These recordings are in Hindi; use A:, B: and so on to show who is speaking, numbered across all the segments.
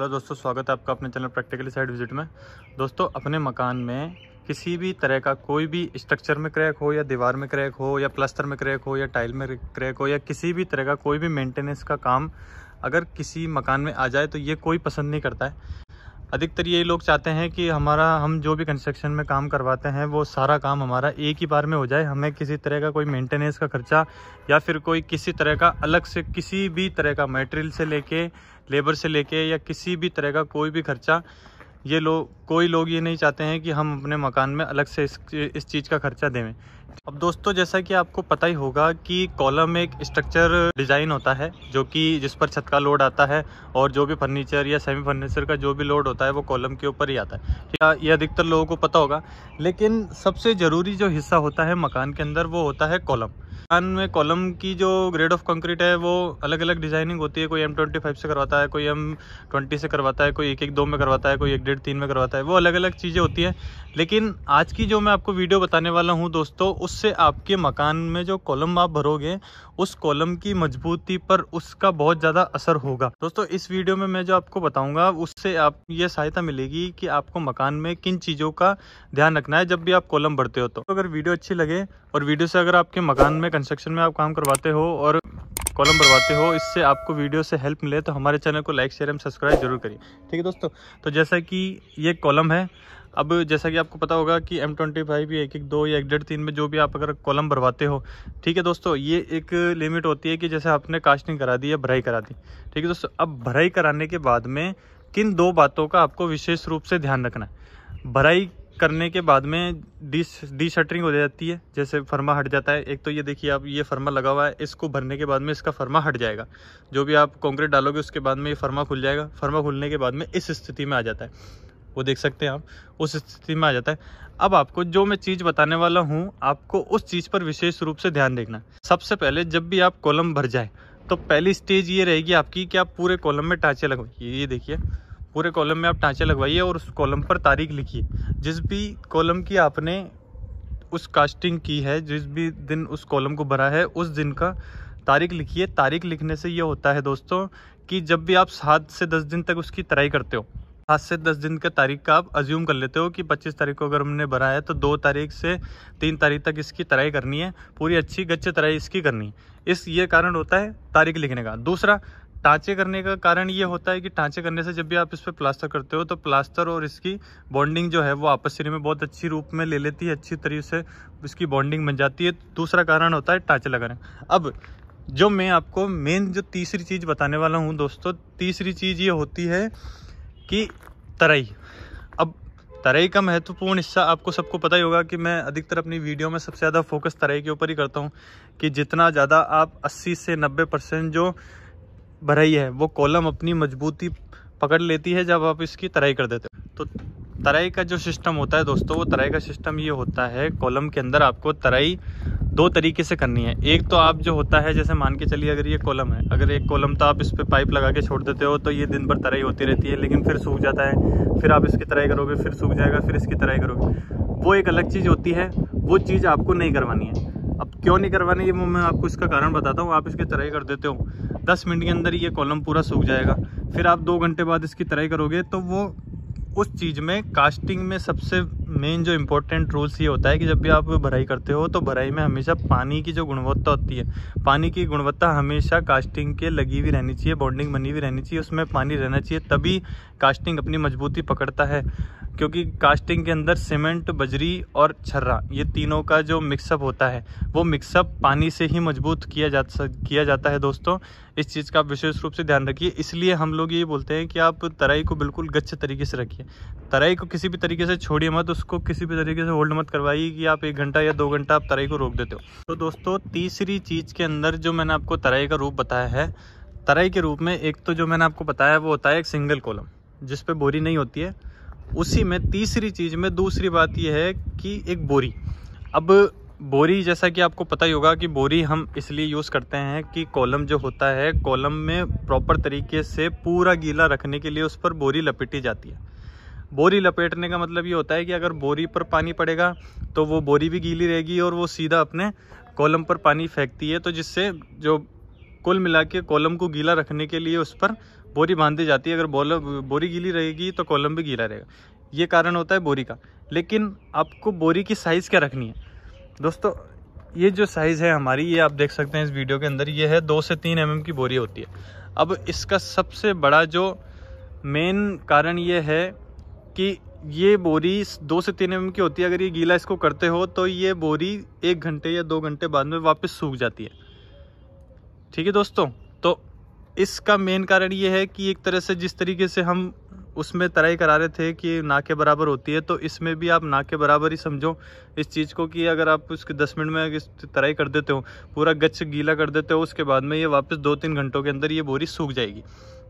A: हेलो दोस्तों स्वागत है आपका अपने चैनल प्रैक्टिकली साइड विजिट में दोस्तों अपने मकान में किसी भी तरह का कोई भी स्ट्रक्चर में क्रैक हो या दीवार में क्रैक हो या प्लास्टर में क्रैक हो या टाइल में क्रैक हो या किसी भी तरह का कोई भी मेंटेनेंस का काम अगर किसी मकान में आ जाए तो ये कोई पसंद नहीं करता है अधिकतर ये लोग चाहते हैं कि हमारा हम जो भी कंस्ट्रक्शन में काम करवाते हैं वो सारा काम हमारा एक ही बार में हो जाए हमें किसी तरह का कोई मेंटेनेंस का खर्चा या फिर कोई किसी तरह का अलग से किसी भी तरह का मटेरियल से लेके लेबर से लेके या किसी भी तरह का कोई भी खर्चा ये लोग कोई लोग ये नहीं चाहते हैं कि हम अपने मकान में अलग से इस, इस चीज़ का खर्चा देवें अब दोस्तों जैसा कि आपको पता ही होगा कि कॉलम एक स्ट्रक्चर डिज़ाइन होता है जो कि जिस पर छत का लोड आता है और जो भी फर्नीचर या सेमी फर्नीचर का जो भी लोड होता है वो कॉलम के ऊपर ही आता है ये अधिकतर लोगों को पता होगा लेकिन सबसे ज़रूरी जो हिस्सा होता है मकान के अंदर वो होता है कॉलम मकान में कॉलम की जो ग्रेड ऑफ कंक्रीट है वो अलग अलग डिज़ाइनिंग होती है कोई एम ट्वेंटी फाइव से करवाता है कोई एम ट्वेंटी से करवाता है कोई एक एक दो में करवाता है कोई एक डेढ़ तीन में करवाता है वो अलग अलग चीज़ें होती हैं लेकिन आज की जो मैं आपको वीडियो बताने वाला हूँ दोस्तों उससे आपके मकान में जो कॉलम आप भरोगे उस कॉलम की मजबूती पर उसका बहुत ज़्यादा असर होगा दोस्तों इस वीडियो में मैं जो आपको बताऊंगा उससे आप ये सहायता मिलेगी कि आपको मकान में किन चीज़ों का ध्यान रखना है जब भी आप कॉलम भरते हो तो अगर वीडियो अच्छी लगे और वीडियो से अगर आपके मकान में कंस्ट्रक्शन में आप काम करवाते हो और कॉलम भरवाते हो इससे आपको वीडियो से हेल्प मिले तो हमारे चैनल को लाइक शेयर एंड सब्सक्राइब जरूर करिए ठीक है दोस्तों तो जैसा कि ये कॉलम है अब जैसा कि आपको पता होगा कि एम ट्वेंटी फाइव या एक एक दो या एक डेढ़ तीन में जो भी आप अगर कॉलम भरवाते हो ठीक है दोस्तों ये एक लिमिट होती है कि जैसे आपने कास्टिंग करा दी या भराई करा दी ठीक है दोस्तों अब भराई कराने के बाद में किन दो बातों का आपको विशेष रूप से ध्यान रखना है भराई करने के बाद में डी डी शटरिंग हो जाती है जैसे फर्मा हट जाता है एक तो ये देखिए आप ये फर्मा लगा हुआ है इसको भरने के बाद में इसका फर्मा हट जाएगा जो भी आप कंक्रीट डालोगे उसके बाद में ये फर्मा खुल जाएगा फर्मा खुलने के बाद में इस स्थिति में आ जाता है वो देख सकते हैं आप उस स्थिति में आ जाता है अब आपको जो मैं चीज़ बताने वाला हूँ आपको उस चीज़ पर विशेष रूप से ध्यान देखना सबसे पहले जब भी आप कॉलम भर जाए तो पहली स्टेज ये रहेगी आपकी कि आप पूरे कॉलम में टाँचे लगवाइए ये देखिए पूरे कॉलम में आप टाँचे लगवाइए और उस कॉलम पर तारीख लिखिए जिस भी कॉलम की आपने उस कास्टिंग की है जिस भी दिन उस कॉलम को भरा है उस दिन का तारीख लिखिए तारीख लिखने से ये होता है दोस्तों कि जब भी आप सात से दस दिन तक उसकी तराई करते हो आज से दस दिन के तारीख का आप अज्यूम कर लेते हो कि पच्चीस तारीख को अगर हमने भरा है तो दो तारीख से तीन तारीख तक इसकी तराई करनी है पूरी अच्छी गच्चे तराई इसकी करनी इस ये कारण होता है तारीख लिखने का दूसरा टाँचे करने का कारण ये होता है कि टाँचे करने से जब भी आप इस पर प्लास्टर करते हो तो प्लास्टर और इसकी बॉन्डिंग जो है वो आपस में बहुत अच्छी रूप में ले लेती है अच्छी तरीके से इसकी बॉन्डिंग बन जाती है दूसरा कारण होता है टाँचे लगाने अब जो मैं आपको मेन जो तीसरी चीज़ बताने वाला हूँ दोस्तों तीसरी चीज़ ये होती है कि तराई अब तराई का महत्वपूर्ण हिस्सा आपको सबको पता ही होगा कि मैं अधिकतर अपनी वीडियो में सबसे ज़्यादा फोकस तराई के ऊपर ही करता हूँ कि जितना ज़्यादा आप 80 से 90 परसेंट जो भराई है वो कॉलम अपनी मजबूती पकड़ लेती है जब आप इसकी तराई कर देते हैं तो तराई का जो सिस्टम होता है दोस्तों वो तराई का सिस्टम ये होता है कॉलम के अंदर आपको तराई दो तरीके से करनी है एक तो आप जो होता है जैसे मान के चलिए अगर ये कॉलम है अगर एक कॉलम तो आप इस पर पाइप लगा के छोड़ देते हो तो ये दिन भर तराई होती रहती है लेकिन फिर सूख जाता है फिर आप इसकी तराई करोगे फिर सूख जाएगा फिर इसकी तराई करोगे वो एक अलग चीज़ होती है वो चीज़ आपको नहीं करवानी है अब क्यों नहीं करवानी है वो मैं आपको इसका कारण बताता हूँ आप इसकी तराई कर देते हो दस मिनट के अंदर ये कॉलम पूरा सूख जाएगा फिर आप दो घंटे बाद इसकी तराई करोगे तो वो उस चीज़ में कास्टिंग में सबसे मेन जो इम्पोर्टेंट रूल्स ये होता है कि जब भी आप भराई करते हो तो भराई में हमेशा पानी की जो गुणवत्ता होती है पानी की गुणवत्ता हमेशा कास्टिंग के लगी हुई रहनी चाहिए बॉन्डिंग बनी हुई रहनी चाहिए उसमें पानी रहना चाहिए तभी कास्टिंग अपनी मजबूती पकड़ता है क्योंकि कास्टिंग के अंदर सीमेंट बजरी और छर्रा ये तीनों का जो मिक्सअप होता है वो मिक्सअप पानी से ही मजबूत किया जा किया जाता है दोस्तों इस चीज़ का आप विशेष रूप से ध्यान रखिए इसलिए हम लोग ये बोलते हैं कि आप तराई को बिल्कुल गच्छ तरीके से रखिए तराई को किसी भी तरीके से छोड़िए मत उसको किसी भी तरीके से होल्ड मत करवाइए कि आप एक घंटा या दो घंटा आप तराई को रोक देते हो तो दोस्तों तीसरी चीज़ के अंदर जो मैंने आपको तराई का रूप बताया है तराई के रूप में एक तो जो मैंने आपको बताया वो होता है एक सिंगल कॉलम जिस पर बोरी नहीं होती है उसी में तीसरी चीज़ में दूसरी बात यह है कि एक बोरी अब बोरी जैसा कि आपको पता ही होगा कि बोरी हम इसलिए यूज़ करते हैं कि कॉलम जो होता है कॉलम में प्रॉपर तरीके से पूरा गीला रखने के लिए उस पर बोरी लपेटी जाती है बोरी लपेटने का मतलब ये होता है कि अगर बोरी पर पानी पड़ेगा तो वो बोरी भी गीली रहेगी और वो सीधा अपने कॉलम पर पानी फेंकती है तो जिससे जो कुल मिला के कॉलम को गीला रखने के लिए उस पर बोरी बांध दी जाती है अगर बोल बोरी गीली रहेगी तो कॉलम भी गीला रहेगा ये कारण होता है बोरी का लेकिन आपको बोरी की साइज़ क्या रखनी है दोस्तों ये जो साइज़ है हमारी ये आप देख सकते हैं इस वीडियो के अंदर ये है दो से तीन एम mm की बोरी होती है अब इसका सबसे बड़ा जो मेन कारण ये है कि ये बोरी दो से तीन एम mm की होती है अगर ये गीला इसको करते हो तो ये बोरी एक घंटे या दो घंटे बाद में वापस सूख जाती है ठीक है दोस्तों तो इसका मेन कारण ये है कि एक तरह से जिस तरीके से हम उसमें तराई करा रहे थे कि ना के बराबर होती है तो इसमें भी आप ना के बराबर ही समझो इस चीज़ को कि अगर आप उसके दस मिनट में तराई कर देते हो पूरा गच्छ गीला कर देते हो उसके बाद में ये वापस दो तीन घंटों के अंदर ये बोरी सूख जाएगी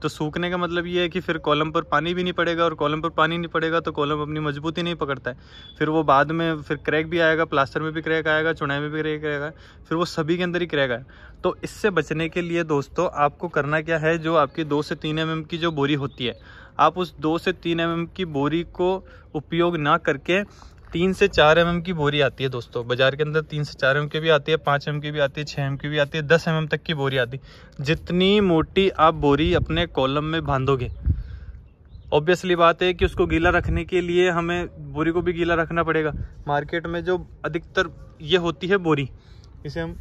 A: तो सूखने का मतलब ये है कि फिर कॉलम पर पानी भी नहीं पड़ेगा और कॉलम पर पानी नहीं पड़ेगा तो कॉलम अपनी मजबूती नहीं पकड़ता है फिर वो बाद में फिर क्रैक भी आएगा प्लास्टर में भी क्रैक आएगा चुनाई में भी क्रैक आएगा फिर वो सभी के अंदर ही क्रैक आएगा तो इससे बचने के लिए दोस्तों आपको करना क्या है जो आपकी दो से तीन एम की जो बोरी होती है आप उस दो से तीन एम की बोरी को उपयोग ना करके तीन से चार एम की बोरी आती है दोस्तों बाजार के अंदर तीन से चार एम की भी आती है पाँच एम की भी आती है छः एम की भी आती है दस एम एम तक की बोरी आती है जितनी मोटी आप बोरी अपने कॉलम में बांधोगे ऑब्वियसली बात है कि उसको गीला रखने के लिए हमें बोरी को भी गीला रखना पड़ेगा मार्केट में जो अधिकतर ये होती है बोरी इसे हम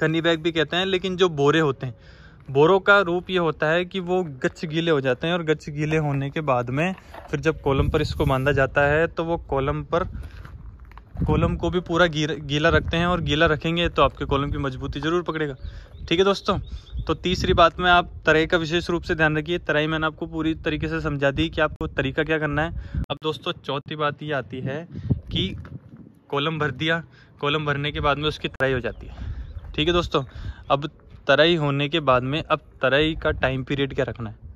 A: कन्नी बैग भी कहते हैं लेकिन जो बोरे होते हैं बोरों का रूप ये होता है कि वो गच्छ गीले हो जाते हैं और गच्छ गीले होने के बाद में फिर जब कॉलम पर इसको बांधा जाता है तो वो कॉलम पर कॉलम को भी पूरा गीला रखते हैं और गीला रखेंगे तो आपके कॉलम की मजबूती ज़रूर पकड़ेगा ठीक है दोस्तों तो तीसरी बात में आप तराई का विशेष रूप से ध्यान रखिए तराई मैंने आपको पूरी तरीके से समझा दी कि आपको तरीका क्या करना है अब दोस्तों चौथी बात ये आती है कि कॉलम भर दिया कॉलम भरने के बाद में उसकी तराई हो जाती है ठीक है दोस्तों अब तराई होने के बाद में अब तराई का टाइम पीरियड क्या रखना है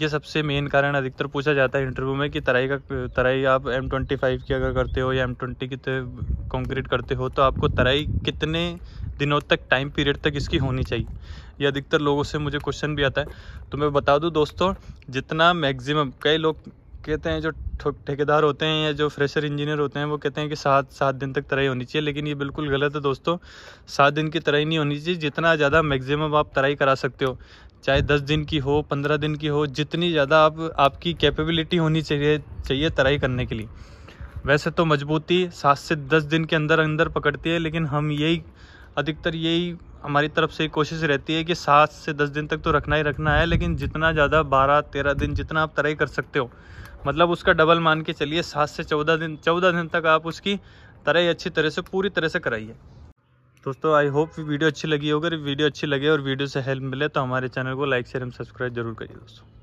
A: ये सबसे मेन कारण अधिकतर पूछा जाता है इंटरव्यू में कि तराई का तराई आप एम ट्वेंटी फाइव की अगर करते हो या एम ट्वेंटी की कंक्रीट तो करते हो तो आपको तराई कितने दिनों तक टाइम पीरियड तक इसकी होनी चाहिए ये अधिकतर लोगों से मुझे क्वेश्चन भी आता है तो मैं बता दूँ दोस्तों जितना मैक्सिमम कई लोग कहते हैं जो ठेकेदार होते हैं या जो फ्रेशर इंजीनियर होते हैं वो कहते हैं कि सात सात दिन तक तराई होनी चाहिए लेकिन ये बिल्कुल गलत है दोस्तों सात दिन की तराई नहीं होनी चाहिए जितना ज़्यादा मैक्सिमम आप तराई करा सकते हो चाहे दस दिन की हो पंद्रह दिन की हो जितनी ज़्यादा आप आपकी कैपेबिलिटी होनी चाहिए चाहिए तराई करने के लिए वैसे तो मजबूती सात से दस दिन के अंदर अंदर पकड़ती है लेकिन हम यही अधिकतर यही हमारी तरफ से कोशिश रहती है कि सात से दस दिन तक तो रखना ही रखना है लेकिन जितना ज़्यादा बारह तेरह दिन जितना आप तराई कर सकते हो मतलब उसका डबल मान के चलिए सात से चौदह दिन चौदह दिन तक आप उसकी तरह अच्छी तरह से पूरी तरह से कराइए दोस्तों आई होप वीडियो अच्छी लगी होगी अगर वीडियो अच्छी लगे और वीडियो से हेल्प मिले तो हमारे चैनल को लाइक शेयर एंड सब्सक्राइब जरूर करिए दोस्तों